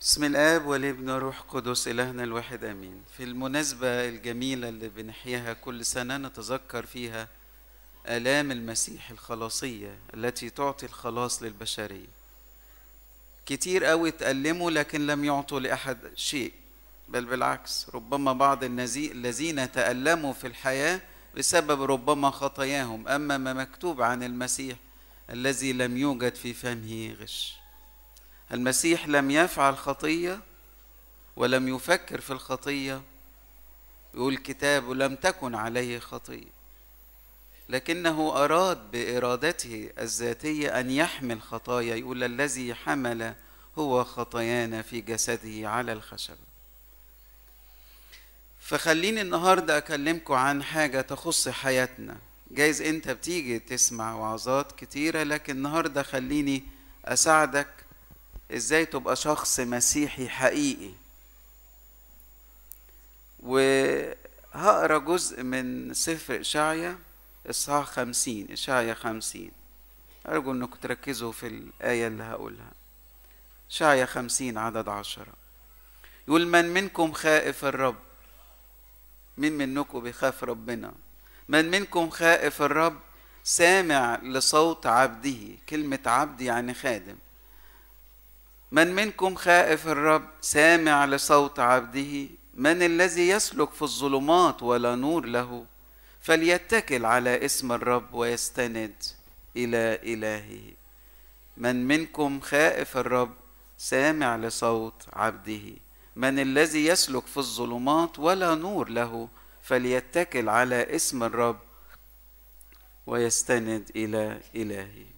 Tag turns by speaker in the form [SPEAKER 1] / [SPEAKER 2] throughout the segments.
[SPEAKER 1] بسم الاب والابن روح قدس الهنا الواحد امين في المناسبه الجميله اللي بنحياها كل سنه نتذكر فيها الام المسيح الخلاصيه التي تعطي الخلاص للبشريه كتير قوي اتألموا لكن لم يعطوا لأحد شيء بل بالعكس ربما بعض الذين تألموا في الحياة بسبب ربما خطاياهم أما ما مكتوب عن المسيح الذي لم يوجد في فمه غش المسيح لم يفعل خطية ولم يفكر في الخطية يقول الكتاب لم تكن عليه خطية لكنه أراد بإرادته الذاتية أن يحمل خطايا يقول الذي حمل هو خطايانا في جسده على الخشب فخليني النهاردة أكلمكم عن حاجة تخص حياتنا جايز أنت بتيجي تسمع وعظات كتيرة لكن النهاردة خليني أساعدك ازاي تبقى شخص مسيحي حقيقي وهقرا جزء من سفر اشعيا اصحاح خمسين اشعيا خمسين ارجو انكم تركزوا في الايه اللي هقولها اشعيا خمسين عدد عشرة يقول من منكم خائف الرب مين منكم بيخاف ربنا من منكم خائف الرب سامع لصوت عبده كلمة عبد يعني خادم من منكم خائف الرب سامع لصوت عبده من الذي يسلك في الظلمات ولا نور له فليتكل على اسم الرب ويستند الى الهه من منكم خائف الرب سامع لصوت عبده من الذي يسلك في الظلمات ولا نور له فليتكل على اسم الرب ويستند الى الهه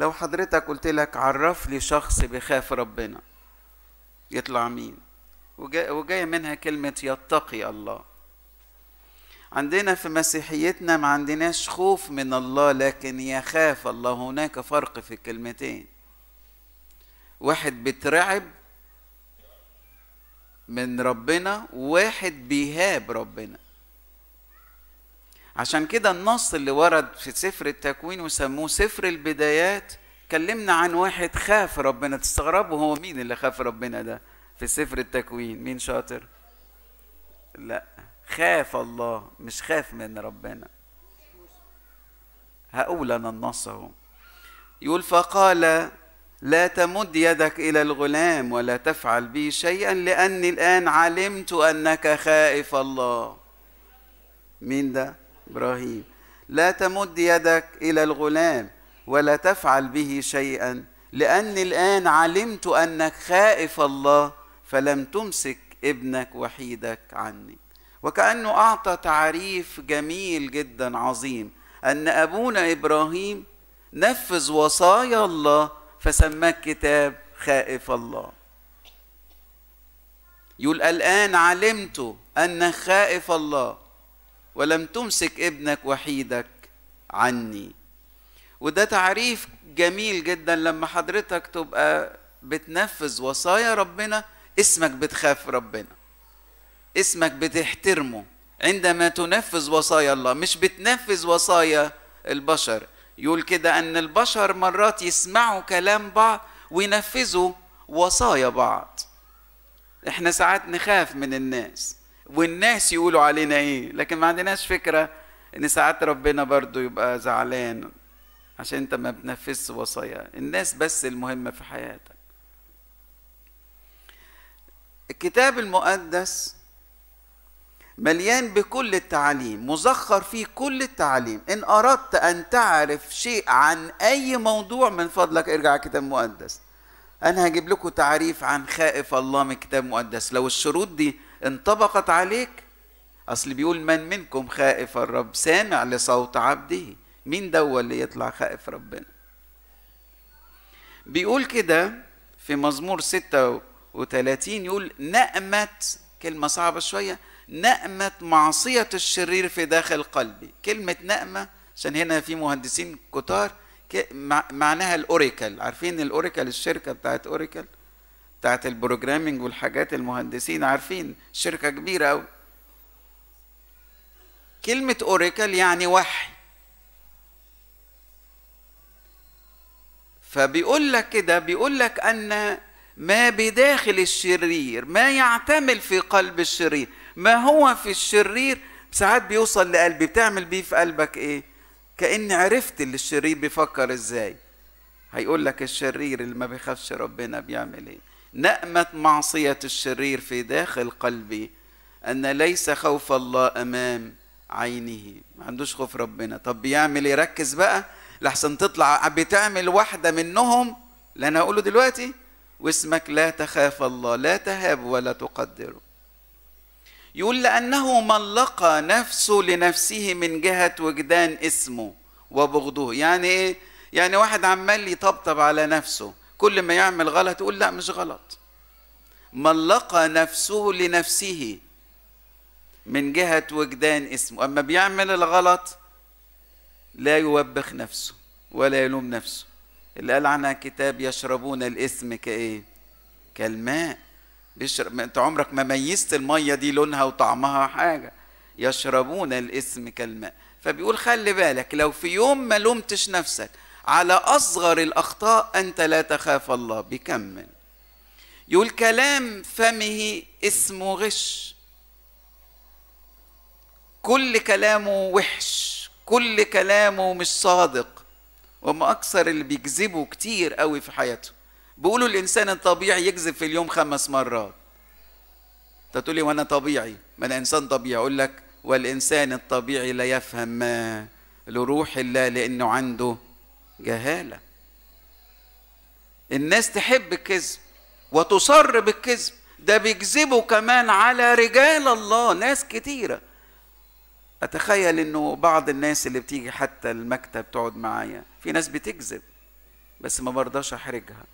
[SPEAKER 1] لو حضرتك قلت لك عرف لي شخص بيخاف ربنا يطلع مين وجايه منها كلمه يتقي الله عندنا في مسيحيتنا ما عندناش خوف من الله لكن يخاف الله هناك فرق في الكلمتين واحد بترعب من ربنا وواحد بيهاب ربنا عشان كده النص اللي ورد في سفر التكوين وسموه سفر البدايات كلمنا عن واحد خاف ربنا تستغربوا هو مين اللي خاف ربنا ده في سفر التكوين مين شاطر لا خاف الله مش خاف من ربنا هقول انا النص اهو يقول فقال لا تمد يدك الى الغلام ولا تفعل به شيئا لاني الان علمت انك خائف الله مين ده إبراهيم لا تمد يدك إلى الغلام ولا تفعل به شيئا لأن الآن علمت أنك خائف الله فلم تمسك ابنك وحيدك عني وكأنه أعطى تعريف جميل جدا عظيم أن أبونا إبراهيم نفذ وصايا الله فسماه كتاب خائف الله يقول الآن علمت أنك خائف الله ولم تمسك ابنك وحيدك عني وده تعريف جميل جدا لما حضرتك تبقى بتنفذ وصايا ربنا اسمك بتخاف ربنا اسمك بتحترمه عندما تنفذ وصايا الله مش بتنفذ وصايا البشر يقول كده ان البشر مرات يسمعوا كلام بعض وينفذوا وصايا بعض احنا ساعات نخاف من الناس والناس يقولوا علينا ايه لكن ما عندناش فكره ان ساعات ربنا برضو يبقى زعلان عشان انت ما بتنفذش وصايا الناس بس المهمه في حياتك الكتاب المقدس مليان بكل التعاليم مزخر فيه كل التعاليم ان اردت ان تعرف شيء عن اي موضوع من فضلك ارجع الكتاب المقدس انا هجيب لكم تعريف عن خائف الله من الكتاب المقدس لو الشروط دي انطبقت عليك اصل بيقول من منكم خائف الرب سامع لصوت عبده مين دوا اللي يطلع خائف ربنا بيقول كده في مزمور 36 يقول نأمة كلمة صعبة شوية نأمة معصية الشرير في داخل قلبي كلمة نأمة عشان هنا في مهندسين كتار معناها الاوريكل عارفين الاوريكل الشركة بتاعت اوريكل بتاعت البروجرامينج والحاجات المهندسين عارفين شركه كبيره قوي كلمه اوريكل يعني وحي فبيقول لك كده بيقول لك ان ما بداخل الشرير ما يعتمل في قلب الشرير ما هو في الشرير ساعات بيوصل لقلبي بتعمل بيه في قلبك ايه كاني عرفت اللي الشرير بيفكر ازاي هيقول لك الشرير اللي ما بيخافش ربنا بيعمل ايه نأمة معصية الشرير في داخل قلبي أن ليس خوف الله أمام عينه ما عندوش خوف ربنا طب بيعمل يركز إيه؟ بقى لحسن تطلع بتعمل واحدة منهم اللي أنا هقوله دلوقتي واسمك لا تخاف الله لا تهاب ولا تقدر يقول لأنه من لقى نفسه لنفسه من جهة وجدان اسمه وبغضه يعني إيه؟ يعني واحد عمال يطبطب على نفسه كل ما يعمل غلط يقول لا مش غلط من لقى نفسه لنفسه من جهة وجدان اسمه أما بيعمل الغلط لا يوبخ نفسه ولا يلوم نفسه اللي قال عنها كتاب يشربون الاسم كايه كالماء بيشرب انت عمرك ما ميزت الميه دي لونها وطعمها حاجه يشربون الاسم كالماء فبيقول خلي بالك لو في يوم ما لومتش نفسك على أصغر الأخطاء أنت لا تخاف الله بكمل يقول كلام فمه اسمه غش كل كلامه وحش كل كلامه مش صادق وما أكثر اللي بيكذبوا كتير قوي في حياته بيقولوا الإنسان الطبيعي يكذب في اليوم خمس مرات انت تقول لي وانا طبيعي ما انا انسان طبيعي اقول لك والانسان الطبيعي لا يفهم ما لروح الله لانه عنده جهاله الناس تحب الكذب وتصر بالكذب ده بيكذبوا كمان على رجال الله ناس كتيره اتخيل انه بعض الناس اللي بتيجي حتى المكتب تقعد معايا في ناس بتكذب بس ما برضاش احرجها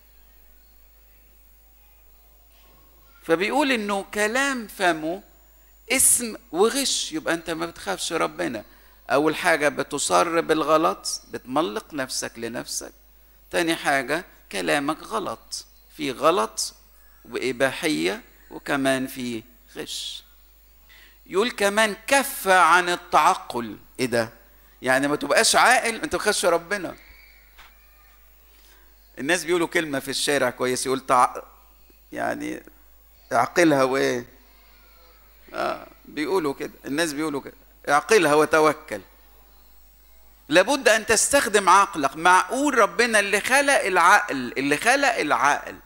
[SPEAKER 1] فبيقول انه كلام فمه اسم وغش يبقى انت ما بتخافش ربنا أول حاجة بتصر بالغلط بتملق نفسك لنفسك تاني حاجة كلامك غلط في غلط وإباحية وكمان في غش يقول كمان كف عن التعقل ايه ده يعني ما تبقاش عاقل انت بخش ربنا الناس بيقولوا كلمة في الشارع كويس يقول تع... يعني اعقلها وايه آه بيقولوا كده الناس بيقولوا كده اعقلها وتوكل لابد ان تستخدم عقلك معقول ربنا اللي خلق العقل اللي خلق العقل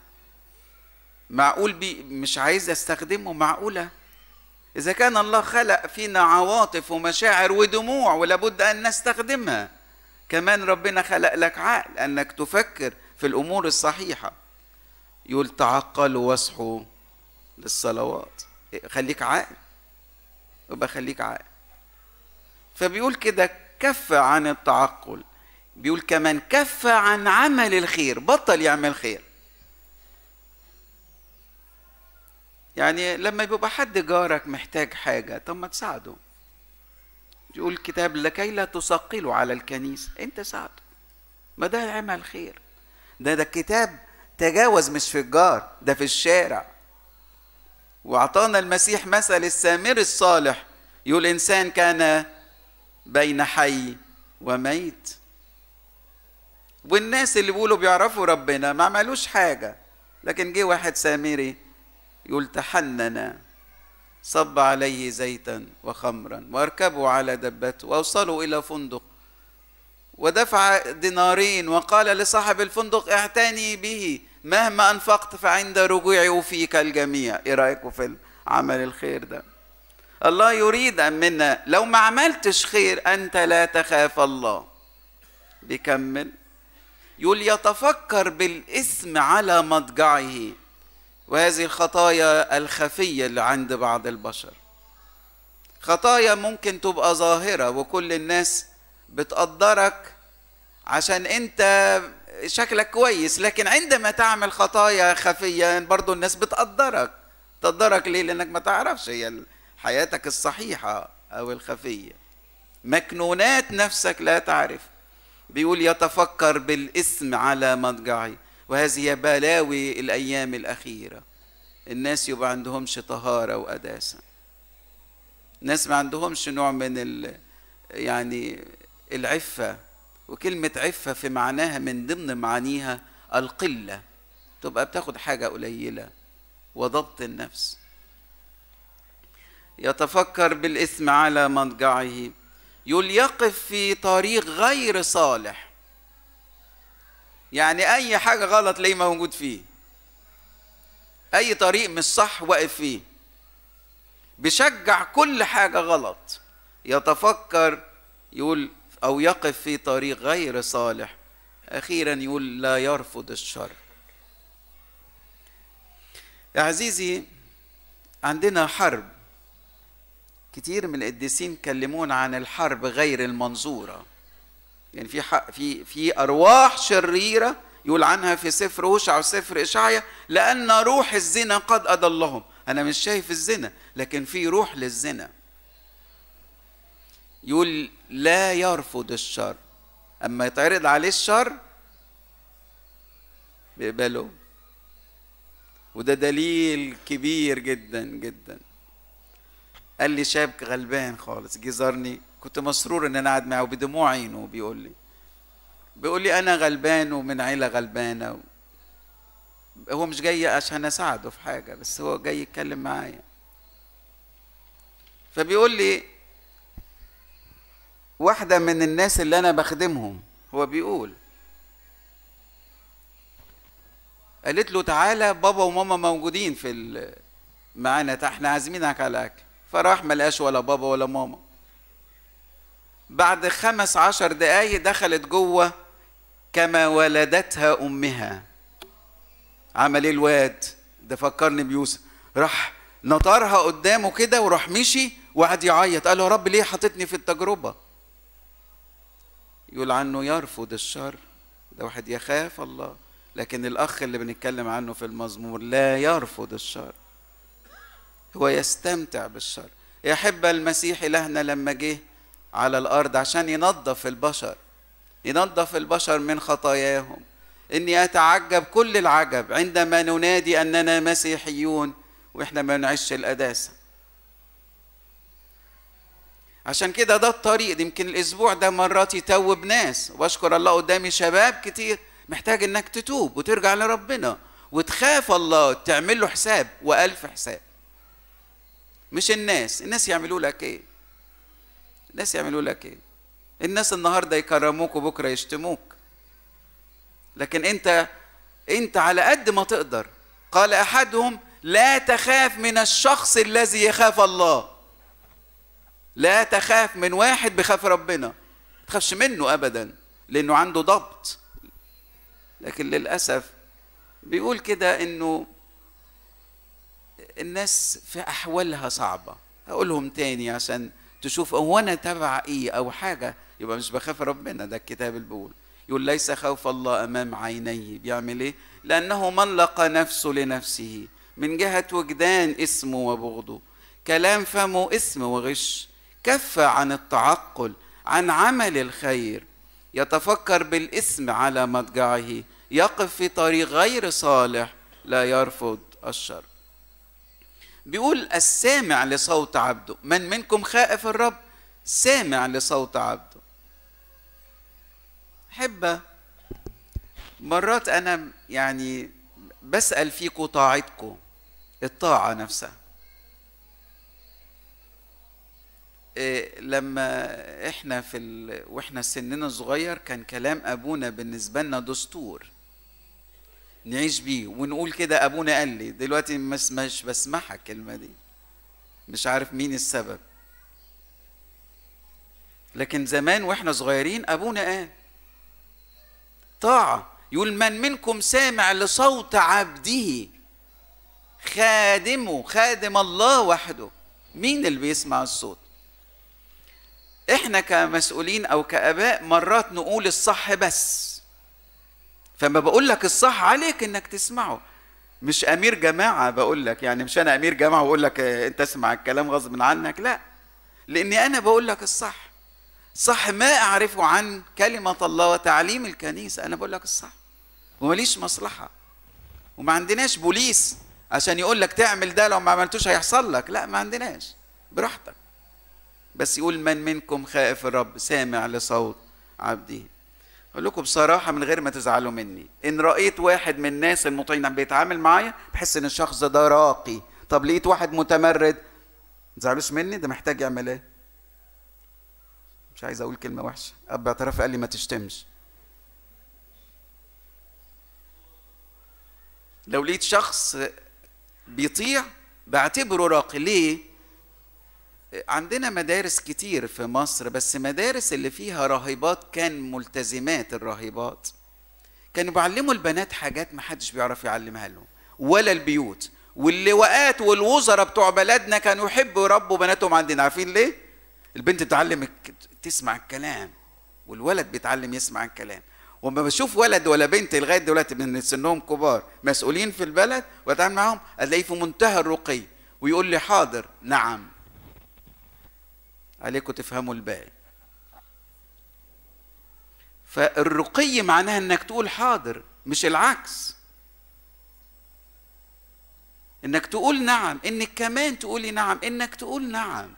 [SPEAKER 1] معقول بي مش عايز استخدمه معقوله اذا كان الله خلق فينا عواطف ومشاعر ودموع ولابد ان نستخدمها كمان ربنا خلق لك عقل انك تفكر في الامور الصحيحه يقول تعقلوا واصحوا للصلوات إيه، خليك عاقل يبقى خليك عاقل فبيقول كده كف عن التعقل بيقول كمان كف عن عمل الخير بطل يعمل خير يعني لما يبقى حد جارك محتاج حاجة طب ما تساعده يقول الكتاب لكي لا تثقلوا على الكنيسة انت ساعده ما ده عمل خير ده ده الكتاب تجاوز مش في الجار ده في الشارع واعطانا المسيح مثل السامر الصالح يقول انسان كان بين حي وميت والناس اللي بيقولوا بيعرفوا ربنا ما عملوش حاجه لكن جه واحد سامري يقول تحننا صب عليه زيتا وخمرا واركبوا على دبته واوصلوا الى فندق ودفع دينارين وقال لصاحب الفندق اعتني به مهما انفقت فعند رجوعي وفيك الجميع ايه رايكم في العمل الخير ده الله يريد منا لو ما عملتش خير أنت لا تخاف الله بيكمل يقول يتفكر بالإثم على مضجعه وهذه الخطايا الخفية اللي عند بعض البشر خطايا ممكن تبقى ظاهرة وكل الناس بتقدرك عشان انت شكلك كويس لكن عندما تعمل خطايا خفية برضو الناس بتقدرك تقدرك ليه لانك ما تعرفش هي يعني حياتك الصحيحة أو الخفية مكنونات نفسك لا تعرف بيقول يتفكر بالاسم على مضجعي وهذه بلاوي الأيام الأخيرة الناس يبقى عندهمش طهارة وقداسة ناس ما عندهمش نوع من ال يعني العفة وكلمة عفة في معناها من ضمن معانيها القلة تبقى بتاخد حاجة قليلة وضبط النفس يتفكر بالاسم على مضجعه يقف في طريق غير صالح يعني اي حاجه غلط ليه موجود فيه اي طريق مش صح واقف فيه بيشجع كل حاجه غلط يتفكر يقول او يقف في طريق غير صالح اخيرا يقول لا يرفض الشر يا عزيزي عندنا حرب كتير من القديسين كلمونا عن الحرب غير المنظوره يعني في حق في في ارواح شريره يقول عنها في سفر وشع وسفر اشعيا لان روح الزنا قد اضلهم انا مش شايف الزنا لكن في روح للزنا يقول لا يرفض الشر اما يتعرض عليه الشر بيقبله وده دليل كبير جدا جدا قال لي شاب غلبان خالص جزرني كنت مسرور ان انا قاعد معاه وبدموع عينه بيقول لي بيقول لي انا غلبان ومن عيله غلبانه هو مش جاي عشان اساعده في حاجه بس هو جاي يتكلم معايا فبيقول لي واحده من الناس اللي انا بخدمهم هو بيقول قالت له تعالى بابا وماما موجودين في معانا احنا عازمينك على اكل فراح ملقاش ولا بابا ولا ماما بعد خمس عشر دقايق دخلت جوه كما ولدتها امها عمل ايه الواد ده فكرني بيوسف راح نطرها قدامه كده وراح مشي وقعد يعيط قال له يا رب ليه حطتني في التجربه يقول عنه يرفض الشر ده واحد يخاف الله لكن الاخ اللي بنتكلم عنه في المزمور لا يرفض الشر هو يستمتع بالشر يحب المسيح إلهنا لما جه على الأرض عشان ينظف البشر ينظف البشر من خطاياهم إني أتعجب كل العجب عندما ننادي أننا مسيحيون وإحنا ما نعيش القداسة عشان كده ده الطريق يمكن الأسبوع ده مرات يتوب ناس وأشكر الله قدامي شباب كتير محتاج إنك تتوب وترجع لربنا وتخاف الله تعمل له حساب وألف حساب مش الناس الناس يعملوا لك ايه الناس يعملوا لك ايه الناس النهارده يكرموك وبكره يشتموك لكن انت انت على قد ما تقدر قال احدهم لا تخاف من الشخص الذي يخاف الله لا تخاف من واحد بخاف ربنا ما تخافش منه ابدا لانه عنده ضبط لكن للاسف بيقول كده انه الناس في احوالها صعبه هقولهم تاني عشان تشوف هو انا تبع ايه او حاجه يبقى مش بخاف ربنا ده الكتاب اللي بيقول يقول ليس خوف الله امام عينيه بيعمل ايه لانه من لقى نفسه لنفسه من جهه وجدان اسمه وبغضه كلام فمه اسم وغش كف عن التعقل عن عمل الخير يتفكر بالاسم على مضجعه يقف في طريق غير صالح لا يرفض الشر بيقول السامع لصوت عبده من منكم خائف الرب سامع لصوت عبده حبة مرات أنا يعني بسأل فيكم طاعتكم الطاعة نفسها إيه لما احنا في ال... واحنا سننا صغير كان كلام ابونا بالنسبه لنا دستور نعيش بيه ونقول كده ابونا قال لي دلوقتي مش مش بسمعها الكلمه دي مش عارف مين السبب لكن زمان واحنا صغيرين ابونا قال طاعه يقول من منكم سامع لصوت عبده خادمه خادم الله وحده مين اللي بيسمع الصوت احنا كمسؤولين او كاباء مرات نقول الصح بس فما بقول لك الصح عليك انك تسمعه مش امير جماعه بقول لك يعني مش انا امير جماعه واقول لك انت اسمع الكلام غصب عنك لا لاني انا بقول لك الصح صح ما اعرفه عن كلمه الله وتعليم الكنيسه انا بقول لك الصح وماليش مصلحه وما عندناش بوليس عشان يقول لك تعمل ده لو ما عملتوش هيحصل لك لا ما عندناش براحتك بس يقول من منكم خائف الرب سامع لصوت عبده اقول لكم بصراحه من غير ما تزعلوا مني ان رايت واحد من الناس المطيعين بيتعامل معايا بحس ان الشخص ده راقي طب لقيت واحد متمرد ما تزعلوش مني ده محتاج يعمل ايه مش عايز اقول كلمه وحشه اب اعتراف قال لي ما تشتمش لو لقيت شخص بيطيع بعتبره راقي ليه عندنا مدارس كتير في مصر بس مدارس اللي فيها راهبات كان ملتزمات الراهبات كانوا بيعلموا البنات حاجات ما حدش بيعرف يعلمها لهم ولا البيوت واللواءات والوزراء بتوع بلدنا كانوا يحبوا يربوا بناتهم عندنا عارفين ليه البنت بتتعلم تسمع الكلام والولد بيتعلم يسمع الكلام وما بشوف ولد ولا بنت لغايه دلوقتي من سنهم كبار مسؤولين في البلد واتعامل معاهم الاقيه في منتهى الرقي ويقول لي حاضر نعم عليكم تفهموا الباقي فالرقي معناها انك تقول حاضر مش العكس انك تقول نعم انك كمان تقولي نعم انك تقول نعم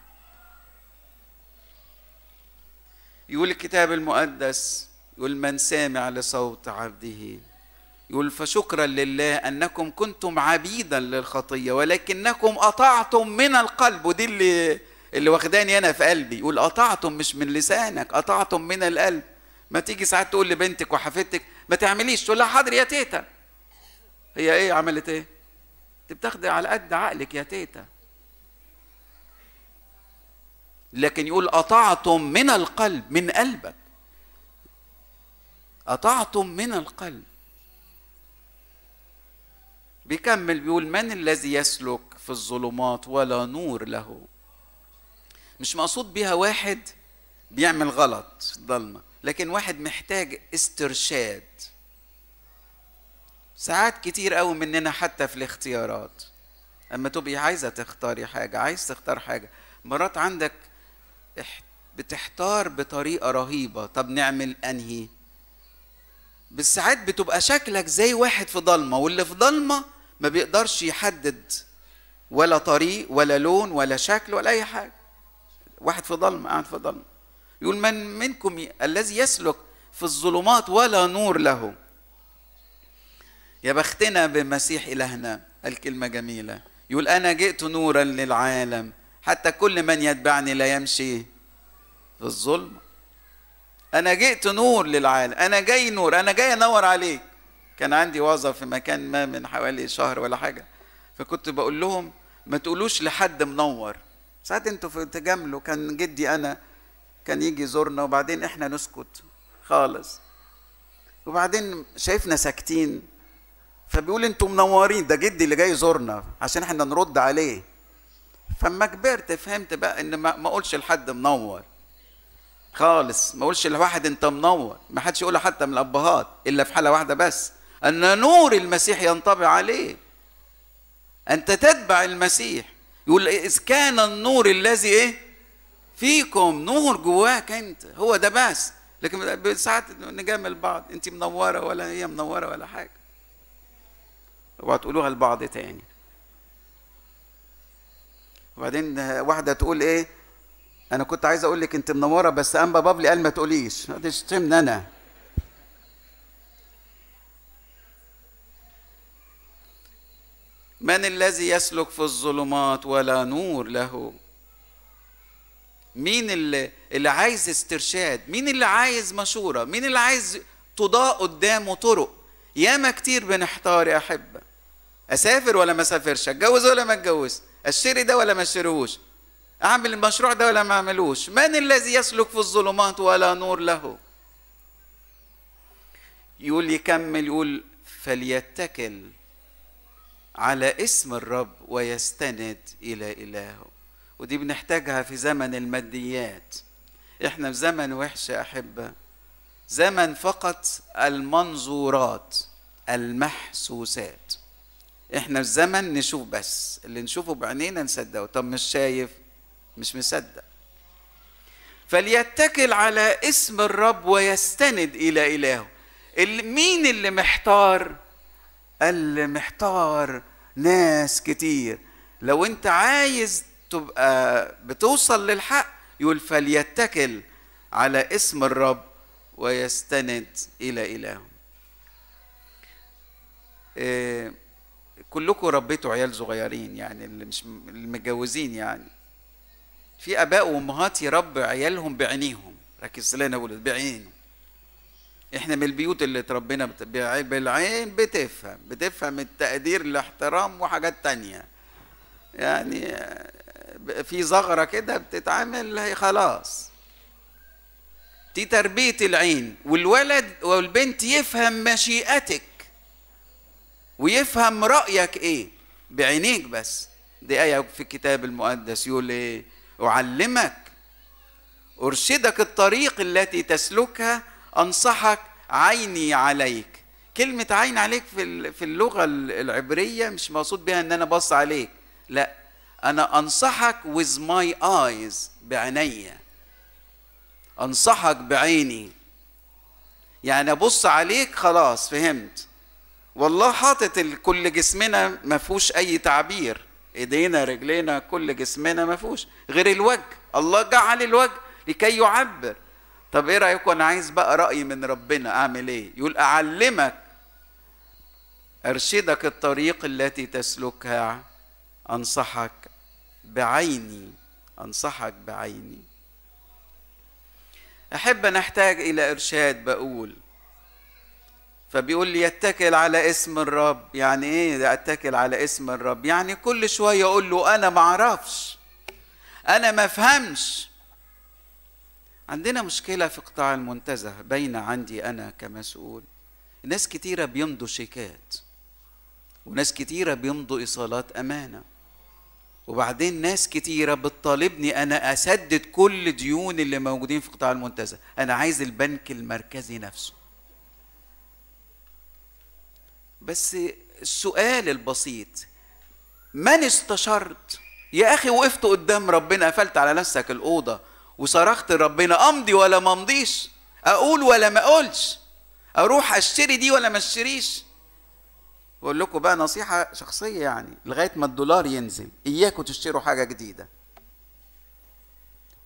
[SPEAKER 1] يقول الكتاب المقدس يقول من سامع لصوت عبده يقول فشكرا لله انكم كنتم عبيدا للخطيه ولكنكم اطعتم من القلب ودي اللي اللي واخداني انا في قلبي يقول قطعتم مش من لسانك قطعتم من القلب ما تيجي ساعات تقول لبنتك وحفيدتك ما تعمليش تقول لها حاضر يا تيتا هي ايه عملت ايه انت بتاخدي على قد عقلك يا تيتا لكن يقول قطعتم من القلب من قلبك قطعتم من القلب بيكمل بيقول من الذي يسلك في الظلمات ولا نور له مش مقصود بيها واحد بيعمل غلط ضلمه لكن واحد محتاج استرشاد ساعات كتير قوي مننا حتى في الاختيارات اما تبقي عايزه تختاري حاجه عايز تختار حاجه مرات عندك بتحتار بطريقه رهيبه طب نعمل انهي بالساعات بتبقى شكلك زي واحد في ضلمه واللي في ضلمه ما بيقدرش يحدد ولا طريق ولا لون ولا شكل ولا اي حاجه واحد في ظلمة قاعد في ظلمة يقول من منكم الذي يسلك في الظلمات ولا نور له يا بختنا بمسيح إلهنا الكلمة جميلة يقول أنا جئت نورا للعالم حتى كل من يتبعني لا يمشي في الظلمة أنا جئت نور للعالم أنا جاي نور أنا جاي أنور عليك كان عندي وظف في مكان ما من حوالي شهر ولا حاجة فكنت بقول لهم ما تقولوش لحد منور ساعات انتوا تجاملوا كان جدي انا كان يجي يزورنا وبعدين احنا نسكت خالص وبعدين شايفنا ساكتين فبيقول انتوا منورين ده جدي اللي جاي يزورنا عشان احنا نرد عليه فما كبرت فهمت بقى ان ما اقولش لحد منور خالص ما اقولش لواحد انت منور ما حدش يقولها حتى من الابهات الا في حاله واحده بس ان نور المسيح ينطبع عليه انت تتبع المسيح يقول إذ كان النور الذي إيه فيكم نور جواك أنت هو ده بس لكن ساعات نجامل بعض أنت منورة ولا هي منورة ولا حاجة اوعى تقولوها لبعض تاني وبعدين واحدة تقول إيه أنا كنت عايز أقول لك أنت منورة بس أنبا بابلي قال ما تقوليش تشتمني أنا من الذي يسلك في الظلمات ولا نور له مين اللي, اللي عايز استرشاد مين اللي عايز مشورة مين اللي عايز تضاء قدامه طرق ياما كتير بنحتار يا أحبة أسافر ولا ما أسافرش أتجوز ولا ما أتجوز أشتري ده ولا ما أشتريهوش أعمل المشروع ده ولا ما أعملوش من الذي يسلك في الظلمات ولا نور له يقول يكمل يقول فليتكل على اسم الرب ويستند الى الهه ودي بنحتاجها في زمن الماديات احنا في زمن وحش يا احبه زمن فقط المنظورات المحسوسات احنا في زمن نشوف بس اللي نشوفه بعينينا نصدقه طب مش شايف مش مصدق فليتكل على اسم الرب ويستند الى الهه مين اللي محتار اللي محتار ناس كتير لو انت عايز تبقى بتوصل للحق يقول فليتكل على اسم الرب ويستند الى الهه إيه، كلكم ربيتوا عيال صغيرين يعني اللي مش المتجوزين يعني في اباء وامهات يربوا عيالهم بعينيهم ركز لنا انا بعينه احنا من البيوت اللي تربينا بالعين بتفهم بتفهم التقدير الاحترام وحاجات تانية يعني في زغرة كده بتتعمل هي خلاص دي تربية العين والولد والبنت يفهم مشيئتك ويفهم رأيك ايه بعينيك بس دي آية في الكتاب المقدس يقول ايه أعلمك أرشدك الطريق التي تسلكها أنصحك عيني عليك كلمة عين عليك في اللغة العبرية مش مقصود بها إن أنا بص عليك لا أنا أنصحك with my eyes بعينيا أنصحك بعيني يعني أبص عليك خلاص فهمت والله حاطط كل جسمنا ما فيهوش أي تعبير ايدينا رجلينا كل جسمنا ما فيهوش غير الوجه الله جعل الوجه لكي يعبر طب ايه رايكم انا عايز بقى راي من ربنا اعمل ايه يقول اعلمك ارشدك الطريق التي تسلكها انصحك بعيني انصحك بعيني احب ان احتاج الى ارشاد بقول فبيقول لي يتكل على اسم الرب يعني ايه اتكل على اسم الرب يعني كل شويه اقول له انا ما اعرفش انا ما افهمش عندنا مشكلة في قطاع المنتزه بين عندي أنا كمسؤول ناس كتيرة بيمضوا شيكات وناس كتيرة بيمضوا إيصالات أمانة وبعدين ناس كتيرة بتطالبني أنا أسدد كل ديون اللي موجودين في قطاع المنتزه أنا عايز البنك المركزي نفسه بس السؤال البسيط من استشرت يا أخي وقفت قدام ربنا قفلت على نفسك الأوضة وصرخت لربنا امضي ولا ما امضيش اقول ولا ما اقولش اروح اشتري دي ولا ما اشتريش بقول لكم بقى نصيحه شخصيه يعني لغايه ما الدولار ينزل اياكم تشتروا حاجه جديده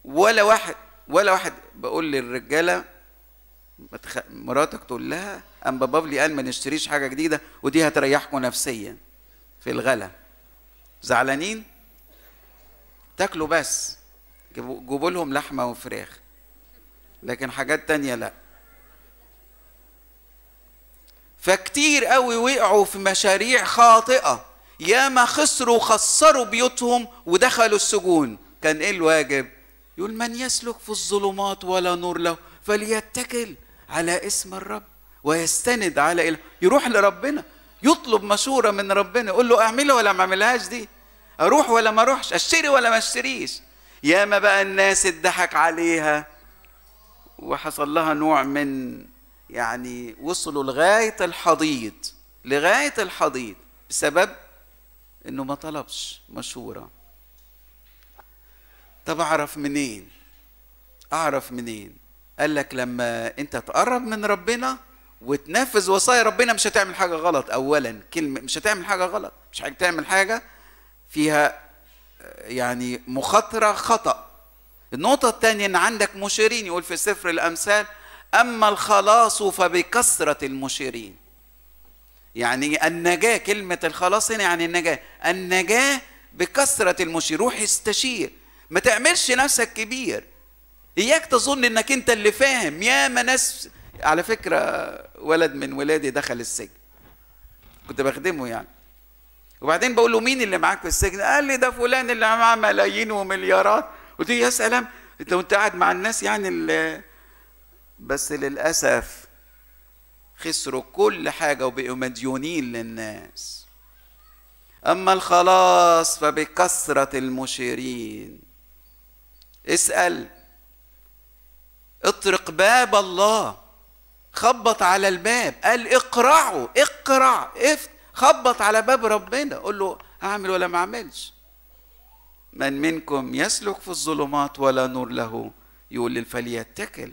[SPEAKER 1] ولا واحد ولا واحد بقول للرجاله متخ... مراتك تقول لها ام بابلي قال ما نشتريش حاجه جديده ودي هتريحكم نفسيا في الغلا زعلانين تاكلوا بس جيبوا لهم لحمه وفراخ لكن حاجات تانية لا فكتير قوي وقعوا في مشاريع خاطئه ياما خسروا وخسروا بيوتهم ودخلوا السجون كان ايه الواجب يقول من يسلك في الظلمات ولا نور له فليتكل على اسم الرب ويستند على إله يروح لربنا يطلب مشورة من ربنا يقول له اعملها ولا ما اعملهاش دي اروح ولا ما اروحش اشتري ولا ما اشتريش ياما بقى الناس اتضحك عليها وحصل لها نوع من يعني وصلوا لغاية الحضيض لغاية الحضيض بسبب انه ما طلبش مشورة طب اعرف منين اعرف منين قال لك لما انت تقرب من ربنا وتنفذ وصايا ربنا مش هتعمل حاجة غلط اولا كلمة مش هتعمل حاجة غلط مش هتعمل حاجة فيها يعني مخاطرة خطأ النقطة الثانية إن عندك مشيرين يقول في سفر الأمثال أما الخلاص فبكثرة المشيرين يعني النجاة كلمة الخلاص هنا يعني النجاة النجاة بكثرة المشير روح استشير ما تعملش نفسك كبير إياك تظن إنك أنت اللي فاهم يا ما ناس على فكرة ولد من ولادي دخل السجن كنت بخدمه يعني وبعدين بقول له مين اللي معاك في السجن؟ قال لي ده فلان اللي معاه ملايين ومليارات قلت له يا سلام انت وانت قاعد مع الناس يعني اللي بس للاسف خسروا كل حاجه وبقوا مديونين للناس اما الخلاص فبكثره المشيرين اسال اطرق باب الله خبط على الباب قال اقرعوا اقرع افت خبط على باب ربنا قول له اعمل ولا ما اعملش من منكم يسلك في الظلمات ولا نور له يقول فليتكل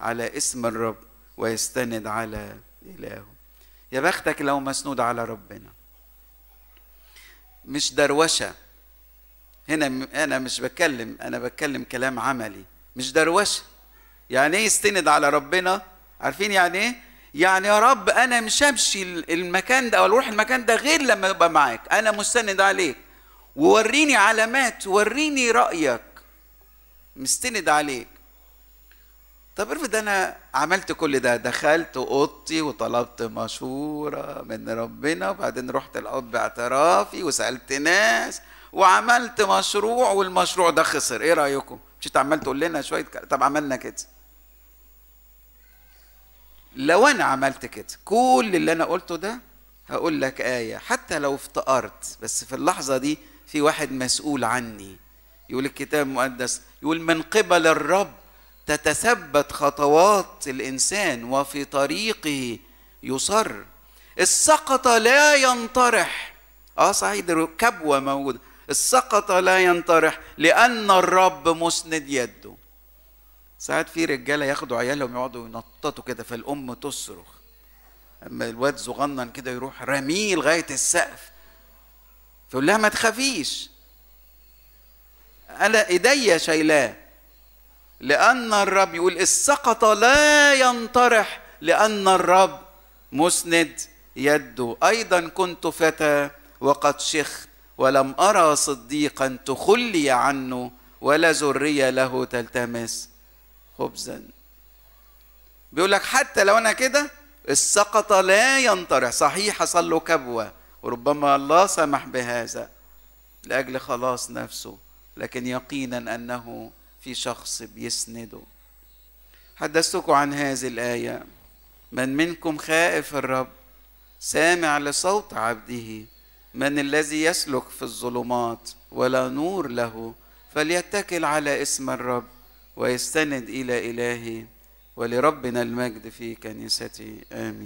[SPEAKER 1] على اسم الرب ويستند على إلهه يا بختك لو مسنود على ربنا مش دروشة هنا أنا مش بتكلم أنا بتكلم كلام عملي مش دروشة يعني إيه يستند على ربنا عارفين يعني إيه يعني يا رب انا مش همشي المكان ده او اروح المكان ده غير لما ابقى معاك انا مستند عليك ووريني علامات وريني رايك مستند عليك طب افرض انا عملت كل ده دخلت اوضتي وطلبت مشوره من ربنا وبعدين رحت الاب اعترافي وسالت ناس وعملت مشروع والمشروع ده خسر ايه رايكم مش انت عمال تقول لنا شويه طب عملنا كده لو انا عملت كده كل اللي انا قلته ده هقول لك ايه حتى لو افتقرت بس في اللحظه دي في واحد مسؤول عني يقول الكتاب المقدس يقول من قبل الرب تتثبت خطوات الانسان وفي طريقه يصر السقط لا ينطرح اه صحيح كبوه موجوده السقط لا ينطرح لان الرب مسند يده ساعات في رجاله ياخدوا عيالهم يقعدوا ينططوا كده فالام تصرخ اما الواد صغنن كده يروح رميه لغايه السقف تقول لها ما تخافيش انا ايديا شايلاه لان الرب يقول السقط لا ينطرح لان الرب مسند يده ايضا كنت فتى وقد شخت ولم ارى صديقا تخلي عنه ولا ذريه له تلتمس خبزا بيقول لك حتى لو انا كده السقط لا ينطرح صحيح حصل له كبوه وربما الله سمح بهذا لاجل خلاص نفسه لكن يقينا انه في شخص بيسنده حدثتكم عن هذه الايه من منكم خائف الرب سامع لصوت عبده من الذي يسلك في الظلمات ولا نور له فليتكل على اسم الرب ويستند إلى إلهي ولربنا المجد في كنيسته آمين